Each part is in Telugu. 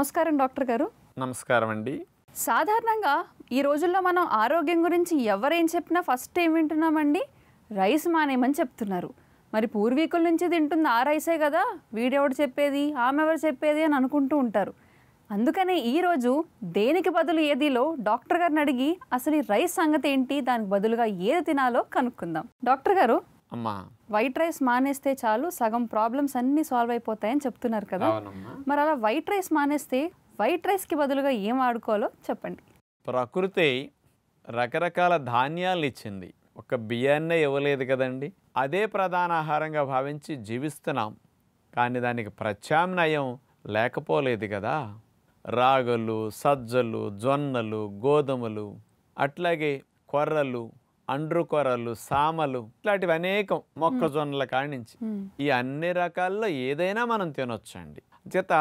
నమస్కారం డాక్టర్ గారు నమస్కారం అండి సాధారణంగా ఈ రోజుల్లో మనం ఆరోగ్యం గురించి ఎవరేం చెప్పినా ఫస్ట్ ఏం వింటున్నామండి రైస్ మానేమని చెప్తున్నారు మరి పూర్వీకుల నుంచి తింటుంది ఆ రైసే కదా వీడెవడు చెప్పేది ఆమె ఎవరు చెప్పేది అని అనుకుంటూ ఉంటారు అందుకనే ఈరోజు దేనికి బదులు ఏదిలో డాక్టర్ గారిని అడిగి అసలు ఈ రైస్ సంగతి ఏంటి దానికి బదులుగా ఏది తినాలో కనుక్కుందాం డాక్టర్ గారు అమ్మా వైట్ రైస్ మానేస్తే చాలు సగం ప్రాబ్లమ్స్ అన్నీ సాల్వ్ అయిపోతాయని చెప్తున్నారు కదా మరి అలా వైట్ రైస్ మానేస్తే వైట్ రైస్కి బదులుగా ఏం ఆడుకోవాలో చెప్పండి ప్రకృతి రకరకాల ధాన్యాలను ఇచ్చింది ఒక బియ్యాన్నే ఇవ్వలేదు కదండి అదే ప్రధాన ఆహారంగా భావించి జీవిస్తున్నాం కానీ దానికి ప్రత్యామ్నాయం లేకపోలేదు కదా రాగులు సజ్జలు జొన్నలు గోధుమలు అట్లాగే కొర్రలు అండ్రుకొరలు సామలు ఇట్లాంటివి అనేకం మొక్కజొన్నల నుంచి ఈ అన్ని రకాల్లో ఏదైనా మనం తినొచ్చండి చేత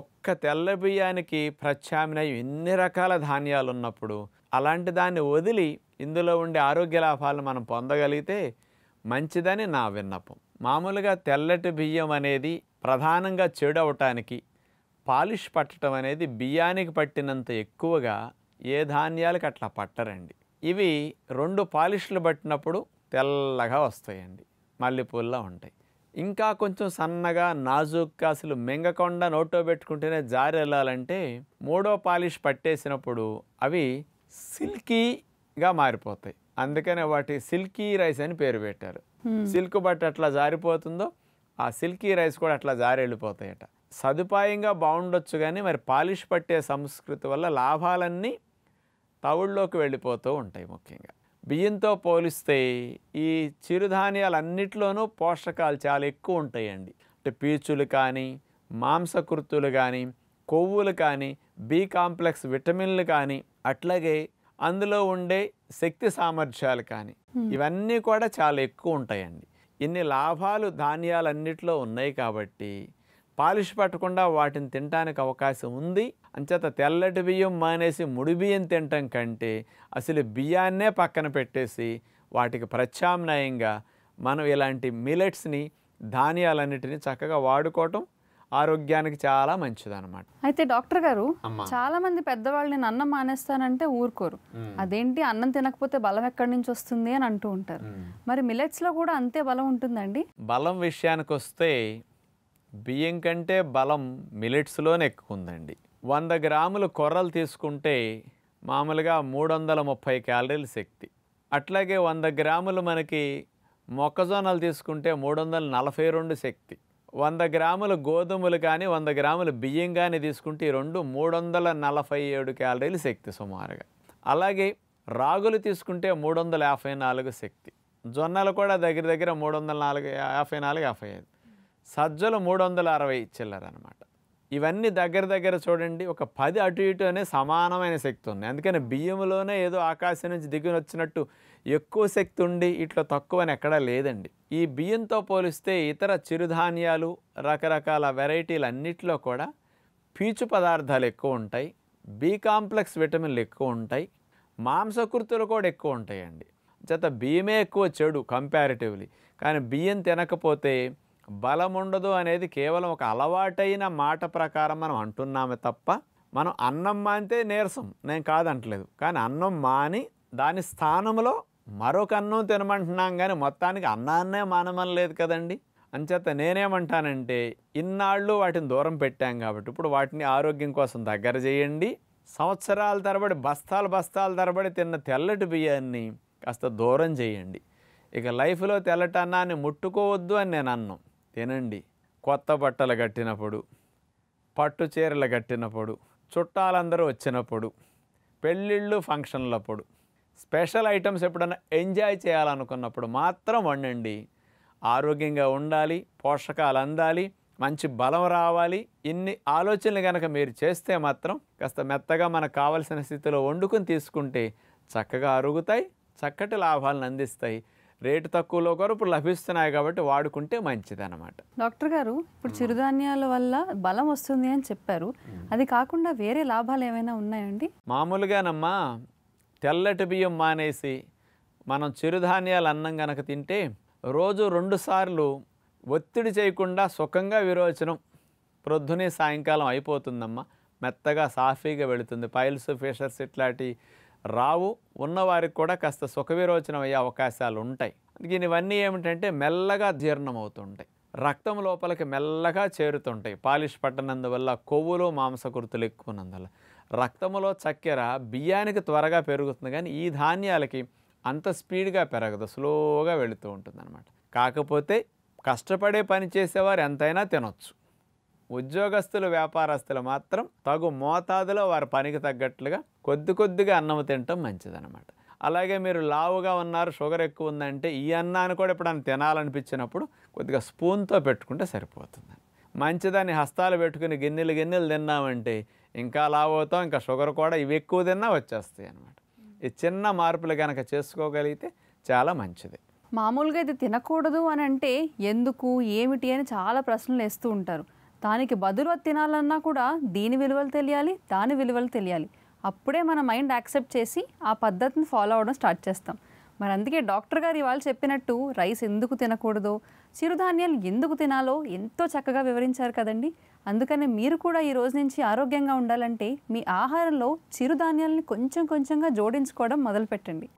ఒక్క తెల్ల బియ్యానికి ప్రత్యామ్నాయం ఎన్ని రకాల ధాన్యాలు ఉన్నప్పుడు అలాంటి దాన్ని వదిలి ఇందులో ఉండే ఆరోగ్య లాభాలను మనం పొందగలిగితే మంచిదని నా విన్నపం మామూలుగా తెల్లటి బియ్యం అనేది ప్రధానంగా చెడు అవటానికి పాలిష్ పట్టడం అనేది బియ్యానికి పట్టినంత ఎక్కువగా ఏ ధాన్యాలకు అట్లా పట్టరండి ఇవి రెండు పాలిష్లు పట్టినప్పుడు తెల్లగా వస్తాయండి మల్లెపూల్లా ఉంటాయి ఇంకా కొంచెం సన్నగా నాజుక్గా అసలు మింగకుండా నోటో పెట్టుకుంటేనే జారి వెళ్ళాలంటే మూడో పాలిష్ పట్టేసినప్పుడు అవి సిల్కీగా మారిపోతాయి అందుకనే వాటి సిల్కీ రైస్ అని పేరు పెట్టారు సిల్క్ బట్ అట్లా జారిపోతుందో ఆ సిల్కీ రైస్ కూడా అట్లా జారి వెళ్ళిపోతాయట సదుపాయంగా బాగుండొచ్చు కానీ మరి పాలిష్ పట్టే సంస్కృతి వల్ల లాభాలన్నీ తవుళ్ళలోకి వెళ్ళిపోతూ ఉంటాయి ముఖ్యంగా బియ్యంతో పోలిస్తే ఈ చిరుధాన్యాలన్నిట్లోనూ పోషకాలు చాలా ఎక్కువ ఉంటాయండి అంటే పీచులు కానీ మాంసకృతులు కానీ కొవ్వులు కానీ బి కాంప్లెక్స్ విటమిన్లు కానీ అట్లాగే అందులో ఉండే శక్తి సామర్థ్యాలు కానీ ఇవన్నీ కూడా చాలా ఎక్కువ ఉంటాయండి ఇన్ని లాభాలు ధాన్యాలన్నింటిలో ఉన్నాయి కాబట్టి పాలిష్ పట్టకుండా వాటిని తినడానికి అవకాశం ఉంది అంచేత తెల్లటి బియ్యం మానేసి ముడి బియ్యం తినటం కంటే అసలు బియ్యాన్నే పక్కన పెట్టేసి వాటికి ప్రత్యామ్నాయంగా మనం ఇలాంటి మిలెట్స్ని ధాన్యాలన్నిటిని చక్కగా వాడుకోవటం ఆరోగ్యానికి చాలా అనమాట అయితే డాక్టర్ గారు చాలా మంది పెద్దవాళ్ళు నేను అన్నం మానేస్తానంటే ఊరుకోరు అదేంటి అన్నం తినకపోతే బలం ఎక్కడి నుంచి వస్తుంది అని అంటూ ఉంటారు మరి మిలెట్స్ లో కూడా అంతే బలం ఉంటుందండి బలం విషయానికి వస్తే బియ్యం కంటే బలం మిలెట్స్లోనే ఎక్కువ ఉందండి వంద గ్రాములు కొర్రలు తీసుకుంటే మామూలుగా మూడు వందల ముప్పై క్యాలరీల శక్తి అట్లాగే వంద గ్రాములు మనకి మొక్కజొన్నలు తీసుకుంటే మూడు వందల నలభై రెండు శక్తి వంద గ్రాములు గోధుమలు కానీ వంద గ్రాములు బియ్యం కానీ తీసుకుంటే ఈ రెండు మూడు వందల నలభై ఏడు క్యాలరీలు శక్తి సుమారుగా అలాగే రాగులు తీసుకుంటే మూడు వందల యాభై నాలుగు శక్తి జొన్నలు కూడా దగ్గర దగ్గర మూడు వందల నాలుగు యాభై నాలుగు యాభై ఐదు సజ్జలు మూడు వందల అరవై చిల్లర అనమాట ఇవన్నీ దగ్గర దగ్గర చూడండి ఒక పది అటు ఇటు అనే సమానమైన శక్తి ఉంది అందుకని బియ్యంలోనే ఏదో ఆకాశం నుంచి దిగి వచ్చినట్టు ఎక్కువ శక్తి ఉండి ఇట్లా తక్కువ అని ఎక్కడా లేదండి ఈ బియ్యంతో పోలిస్తే ఇతర చిరుధాన్యాలు రకరకాల వెరైటీలు అన్నిటిలో కూడా పీచు పదార్థాలు ఎక్కువ ఉంటాయి బి కాంప్లెక్స్ విటమిన్లు ఎక్కువ ఉంటాయి మాంసకృతులు కూడా ఎక్కువ ఉంటాయండి జత బియ్యమే ఎక్కువ చెడు కంపారిటివ్లీ కానీ బియ్యం తినకపోతే బలం ఉండదు అనేది కేవలం ఒక అలవాటైన మాట ప్రకారం మనం అంటున్నామే తప్ప మనం అన్నం మానితే నీరసం నేను కాదంటలేదు కానీ అన్నం మాని దాని స్థానంలో మరొక అన్నం తినమంటున్నాం కానీ మొత్తానికి అన్నాన్నే మానమని లేదు కదండి అంచేత నేనేమంటానంటే ఇన్నాళ్ళు వాటిని దూరం పెట్టాం కాబట్టి ఇప్పుడు వాటిని ఆరోగ్యం కోసం దగ్గర చేయండి సంవత్సరాల తరబడి బస్తాలు బస్తాల తరబడి తిన్న తెల్లటి బియ్యాన్ని కాస్త దూరం చేయండి ఇక లైఫ్లో తెల్లటన్నాన్ని ముట్టుకోవద్దు అని నేను అన్నాను తినండి కొత్త బట్టలు కట్టినప్పుడు పట్టు చీరలు కట్టినప్పుడు చుట్టాలందరూ వచ్చినప్పుడు పెళ్ళిళ్ళు ఫంక్షన్లప్పుడు స్పెషల్ ఐటమ్స్ ఎప్పుడన్నా ఎంజాయ్ చేయాలనుకున్నప్పుడు మాత్రం వండండి ఆరోగ్యంగా ఉండాలి పోషకాలు అందాలి మంచి బలం రావాలి ఇన్ని ఆలోచనలు కనుక మీరు చేస్తే మాత్రం కాస్త మెత్తగా మనకు కావలసిన స్థితిలో వండుకుని తీసుకుంటే చక్కగా అరుగుతాయి చక్కటి లాభాలను అందిస్తాయి రేటు తక్కువలో కూడా ఇప్పుడు లభిస్తున్నాయి కాబట్టి వాడుకుంటే మంచిది అనమాట డాక్టర్ గారు ఇప్పుడు చిరుధాన్యాల వల్ల బలం వస్తుంది అని చెప్పారు అది కాకుండా వేరే లాభాలు ఏమైనా ఉన్నాయండి మామూలుగానమ్మా తెల్లటి బియ్యం మానేసి మనం చిరుధాన్యాలు అన్నం కనుక తింటే రోజు రెండుసార్లు ఒత్తిడి చేయకుండా సుఖంగా విరోచనం ప్రొద్దునే సాయంకాలం అయిపోతుందమ్మా మెత్తగా సాఫీగా వెళుతుంది పైల్స్ ఫిషర్స్ ఇట్లాంటి రావు ఉన్నవారికి కూడా కాస్త సుఖవిరోచనం అయ్యే అవకాశాలు ఉంటాయి అందుకే ఇవన్నీ ఏమిటంటే మెల్లగా జీర్ణం అవుతుంటాయి రక్తం లోపలికి మెల్లగా చేరుతుంటాయి పాలిష్ పట్టనందువల్ల కొవ్వులు మాంసకృతులు ఎక్కువనందువల్ల రక్తంలో చక్కెర బియ్యానికి త్వరగా పెరుగుతుంది కానీ ఈ ధాన్యాలకి అంత స్పీడ్గా పెరగదు స్లోగా వెళుతూ ఉంటుంది కాకపోతే కష్టపడే పని చేసేవారు ఎంతైనా తినొచ్చు ఉద్యోగస్తులు వ్యాపారస్తులు మాత్రం తగు మోతాదులో వారి పనికి తగ్గట్లుగా కొద్ది కొద్దిగా అన్నం తినటం మంచిదన్నమాట అలాగే మీరు లావుగా ఉన్నారు షుగర్ ఎక్కువ ఉందంటే ఈ అన్నాన్ని కూడా ఎప్పుడన్నా తినాలనిపించినప్పుడు కొద్దిగా స్పూన్తో పెట్టుకుంటే సరిపోతుంది మంచిదని హస్తాలు పెట్టుకుని గిన్నెలు గిన్నెలు తిన్నామంటే ఇంకా లావవుతాం ఇంకా షుగర్ కూడా ఇవి ఎక్కువ తిన్నా వచ్చేస్తాయి అనమాట ఈ చిన్న మార్పులు కనుక చేసుకోగలిగితే చాలా మంచిది మామూలుగా ఇది తినకూడదు అని అంటే ఎందుకు ఏమిటి అని చాలా ప్రశ్నలు వేస్తూ ఉంటారు దానికి బదులుగా తినాలన్నా కూడా దీని విలువలు తెలియాలి దాని విలువలు తెలియాలి అప్పుడే మన మైండ్ యాక్సెప్ట్ చేసి ఆ పద్ధతిని ఫాలో అవడం స్టార్ట్ చేస్తాం మరి అందుకే డాక్టర్ గారు ఇవాళ చెప్పినట్టు రైస్ ఎందుకు తినకూడదు చిరుధాన్యాలు ఎందుకు తినాలో ఎంతో చక్కగా వివరించారు కదండి అందుకనే మీరు కూడా ఈ రోజు నుంచి ఆరోగ్యంగా ఉండాలంటే మీ ఆహారంలో చిరుధాన్యాలని కొంచెం కొంచెంగా జోడించుకోవడం మొదలుపెట్టండి